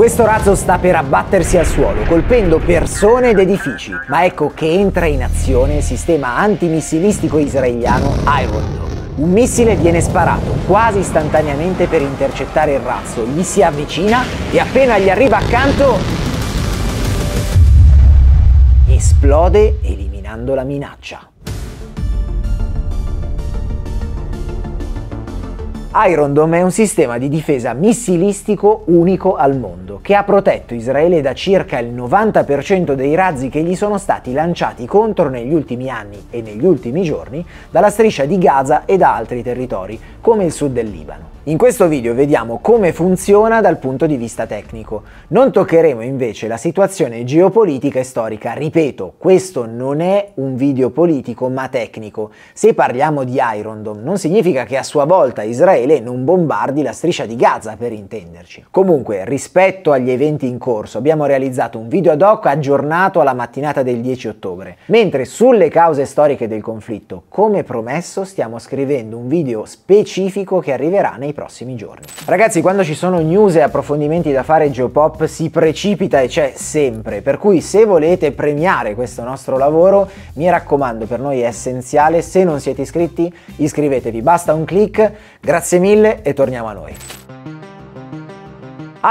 Questo razzo sta per abbattersi al suolo, colpendo persone ed edifici, ma ecco che entra in azione il sistema antimissilistico israeliano Iron Dome. Un missile viene sparato quasi istantaneamente per intercettare il razzo, gli si avvicina e appena gli arriva accanto esplode eliminando la minaccia. Iron Dome è un sistema di difesa missilistico unico al mondo, che ha protetto Israele da circa il 90% dei razzi che gli sono stati lanciati contro negli ultimi anni e negli ultimi giorni dalla striscia di Gaza e da altri territori, come il sud del Libano. In questo video vediamo come funziona dal punto di vista tecnico. Non toccheremo invece la situazione geopolitica e storica. Ripeto, questo non è un video politico ma tecnico. Se parliamo di Iron Dome non significa che a sua volta Israele Israele non bombardi la striscia di Gaza, per intenderci. Comunque, rispetto agli eventi in corso, abbiamo realizzato un video ad hoc aggiornato alla mattinata del 10 ottobre, mentre sulle cause storiche del conflitto, come promesso, stiamo scrivendo un video specifico che arriverà nei prossimi giorni. Ragazzi, quando ci sono news e approfondimenti da fare, Geopop si precipita e c'è sempre, per cui se volete premiare questo nostro lavoro, mi raccomando, per noi è essenziale, se non siete iscritti, iscrivetevi, basta un clic, grazie Grazie mille e torniamo a noi.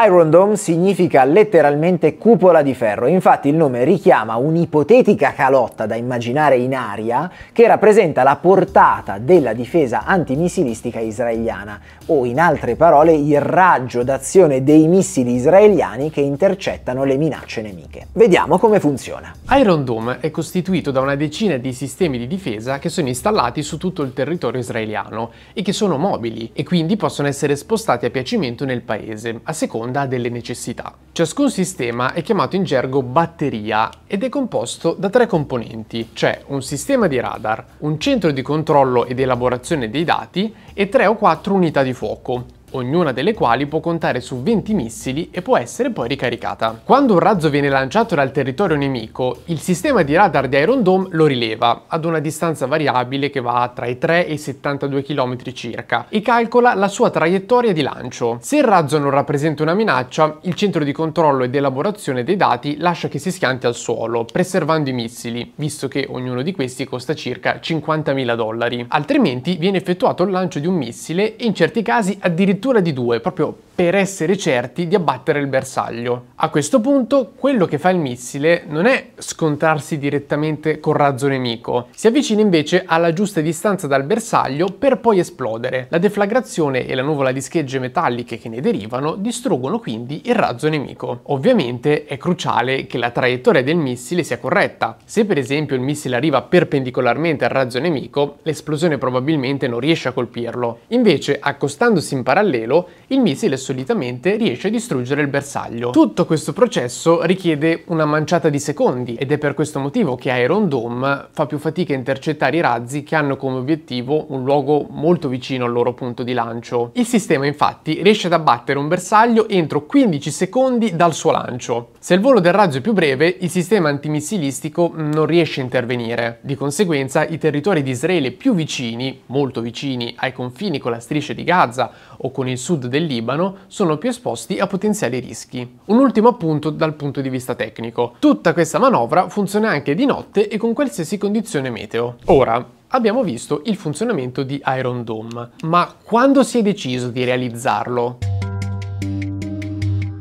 Iron Dome significa letteralmente cupola di ferro, infatti il nome richiama un'ipotetica calotta da immaginare in aria che rappresenta la portata della difesa antimissilistica israeliana, o in altre parole il raggio d'azione dei missili israeliani che intercettano le minacce nemiche. Vediamo come funziona. Iron Dome è costituito da una decina di sistemi di difesa che sono installati su tutto il territorio israeliano e che sono mobili e quindi possono essere spostati a piacimento nel paese, a seconda seconda delle necessità. Ciascun sistema è chiamato in gergo batteria ed è composto da tre componenti, cioè un sistema di radar, un centro di controllo ed elaborazione dei dati e tre o quattro unità di fuoco, ognuna delle quali può contare su 20 missili e può essere poi ricaricata. Quando un razzo viene lanciato dal territorio nemico, il sistema di radar di Iron Dome lo rileva ad una distanza variabile che va tra i 3 e i 72 km circa e calcola la sua traiettoria di lancio. Se il razzo non rappresenta una minaccia, il centro di controllo ed elaborazione dei dati lascia che si schianti al suolo, preservando i missili, visto che ognuno di questi costa circa 50.000 dollari. Altrimenti viene effettuato il lancio di un missile e in certi casi addirittura addirittura di due, proprio per essere certi di abbattere il bersaglio. A questo punto, quello che fa il missile non è scontrarsi direttamente col razzo nemico, si avvicina invece alla giusta distanza dal bersaglio per poi esplodere. La deflagrazione e la nuvola di schegge metalliche che ne derivano distruggono quindi il razzo nemico. Ovviamente è cruciale che la traiettoria del missile sia corretta. Se per esempio il missile arriva perpendicolarmente al razzo nemico, l'esplosione probabilmente non riesce a colpirlo. Invece, accostandosi in parallelo parallelo, il missile solitamente riesce a distruggere il bersaglio. Tutto questo processo richiede una manciata di secondi ed è per questo motivo che Iron Dome fa più fatica a intercettare i razzi che hanno come obiettivo un luogo molto vicino al loro punto di lancio. Il sistema infatti riesce ad abbattere un bersaglio entro 15 secondi dal suo lancio. Se il volo del razzo è più breve, il sistema antimissilistico non riesce a intervenire. Di conseguenza i territori di Israele più vicini, molto vicini ai confini con la striscia di Gaza o con il sud del Libano sono più esposti a potenziali rischi. Un ultimo appunto dal punto di vista tecnico. Tutta questa manovra funziona anche di notte e con qualsiasi condizione meteo. Ora, abbiamo visto il funzionamento di Iron Dome, ma quando si è deciso di realizzarlo?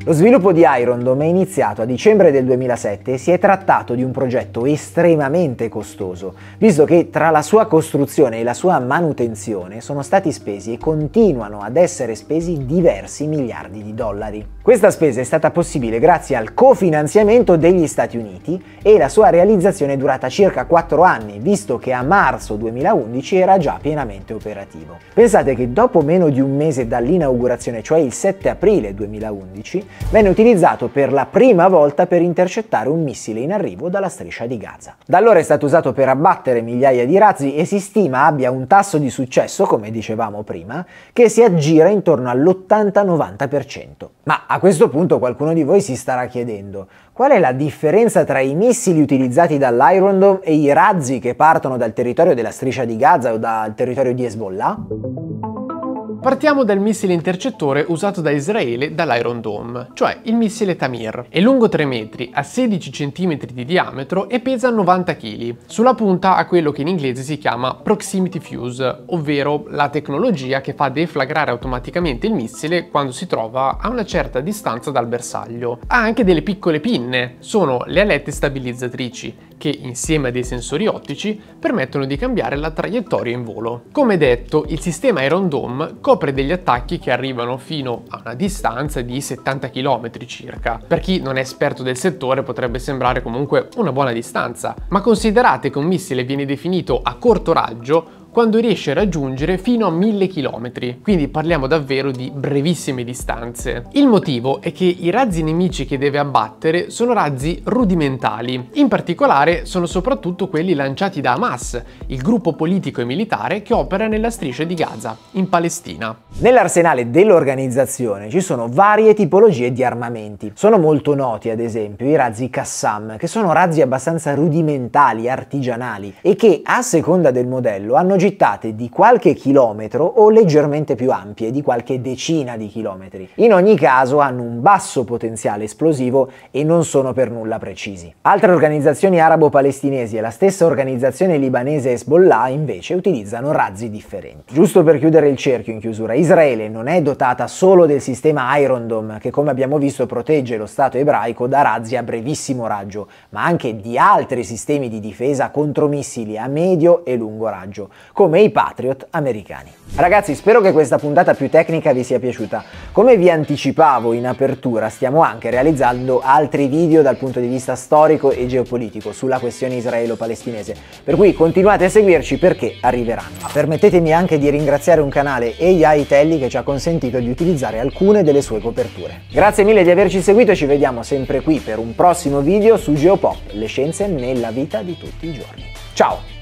Lo sviluppo di Iron Dome è iniziato a dicembre del 2007 e si è trattato di un progetto estremamente costoso, visto che tra la sua costruzione e la sua manutenzione sono stati spesi e continuano ad essere spesi diversi miliardi di dollari. Questa spesa è stata possibile grazie al cofinanziamento degli Stati Uniti e la sua realizzazione è durata circa 4 anni, visto che a marzo 2011 era già pienamente operativo. Pensate che dopo meno di un mese dall'inaugurazione, cioè il 7 aprile 2011, venne utilizzato per la prima volta per intercettare un missile in arrivo dalla striscia di Gaza. Da allora è stato usato per abbattere migliaia di razzi e si stima abbia un tasso di successo, come dicevamo prima, che si aggira intorno all'80-90%. Ma a questo punto qualcuno di voi si starà chiedendo qual è la differenza tra i missili utilizzati dall'Iron Dome e i razzi che partono dal territorio della striscia di Gaza o dal territorio di Hezbollah? Partiamo dal missile intercettore usato da Israele dall'Iron Dome, cioè il missile Tamir. È lungo 3 metri, ha 16 cm di diametro e pesa 90 kg. Sulla punta ha quello che in inglese si chiama proximity fuse, ovvero la tecnologia che fa deflagrare automaticamente il missile quando si trova a una certa distanza dal bersaglio. Ha anche delle piccole pinne, sono le alette stabilizzatrici che insieme a dei sensori ottici permettono di cambiare la traiettoria in volo. Come detto, il sistema Iron Dome copre degli attacchi che arrivano fino a una distanza di 70 km circa. Per chi non è esperto del settore potrebbe sembrare comunque una buona distanza, ma considerate che un missile viene definito a corto raggio quando riesce a raggiungere fino a 1000 km, quindi parliamo davvero di brevissime distanze. Il motivo è che i razzi nemici che deve abbattere sono razzi rudimentali, in particolare sono soprattutto quelli lanciati da Hamas, il gruppo politico e militare che opera nella striscia di Gaza, in Palestina. Nell'arsenale dell'organizzazione ci sono varie tipologie di armamenti. Sono molto noti ad esempio i razzi Qassam, che sono razzi abbastanza rudimentali, artigianali, e che a seconda del modello hanno generato progettate di qualche chilometro o leggermente più ampie, di qualche decina di chilometri. In ogni caso hanno un basso potenziale esplosivo e non sono per nulla precisi. Altre organizzazioni arabo-palestinesi e la stessa organizzazione libanese Hezbollah invece utilizzano razzi differenti. Giusto per chiudere il cerchio in chiusura, Israele non è dotata solo del sistema Iron Dome che come abbiamo visto protegge lo Stato ebraico da razzi a brevissimo raggio, ma anche di altri sistemi di difesa contro missili a medio e lungo raggio, come i Patriot americani. Ragazzi, spero che questa puntata più tecnica vi sia piaciuta. Come vi anticipavo in apertura, stiamo anche realizzando altri video dal punto di vista storico e geopolitico sulla questione israelo-palestinese, per cui continuate a seguirci perché arriveranno. Permettetemi anche di ringraziare un canale AI Telly che ci ha consentito di utilizzare alcune delle sue coperture. Grazie mille di averci seguito e ci vediamo sempre qui per un prossimo video su Geopop, le scienze nella vita di tutti i giorni. Ciao!